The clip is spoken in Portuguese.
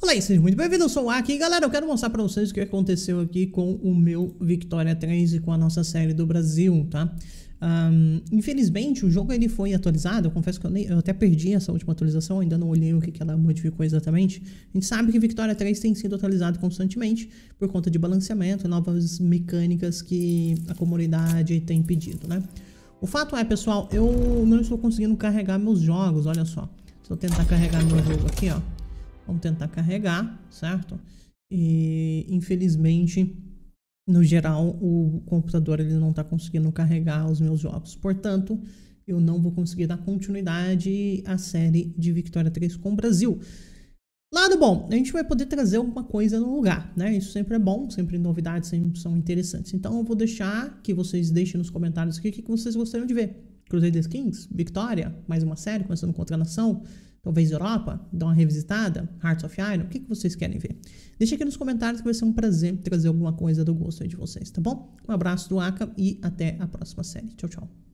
Olá e sejam muito bem-vindos, eu sou o Aki. Galera, eu quero mostrar pra vocês o que aconteceu aqui com o meu Victoria 3 e com a nossa série do Brasil, tá? Um, infelizmente, o jogo ele foi atualizado. Eu confesso que eu, nem, eu até perdi essa última atualização, ainda não olhei o que, que ela modificou exatamente. A gente sabe que Victoria 3 tem sido atualizado constantemente por conta de balanceamento, novas mecânicas que a comunidade tem pedido, né? O fato é, pessoal, eu não estou conseguindo carregar meus jogos, olha só. Se eu tentar carregar meu jogo aqui, ó. Vamos tentar carregar, certo? E infelizmente, no geral, o computador ele não está conseguindo carregar os meus jogos. Portanto, eu não vou conseguir dar continuidade à série de Victoria 3 com o Brasil. Lado bom, a gente vai poder trazer alguma coisa no lugar, né? Isso sempre é bom, sempre novidades sempre são interessantes. Então eu vou deixar que vocês deixem nos comentários aqui o que vocês gostariam de ver. Crusader Kings, Victoria, mais uma série, começando contra a nação. Talvez Europa, dá uma revisitada, Hearts of Iron, o que, que vocês querem ver? Deixa aqui nos comentários que vai ser um prazer trazer alguma coisa do gosto aí de vocês, tá bom? Um abraço do Aka e até a próxima série. Tchau, tchau.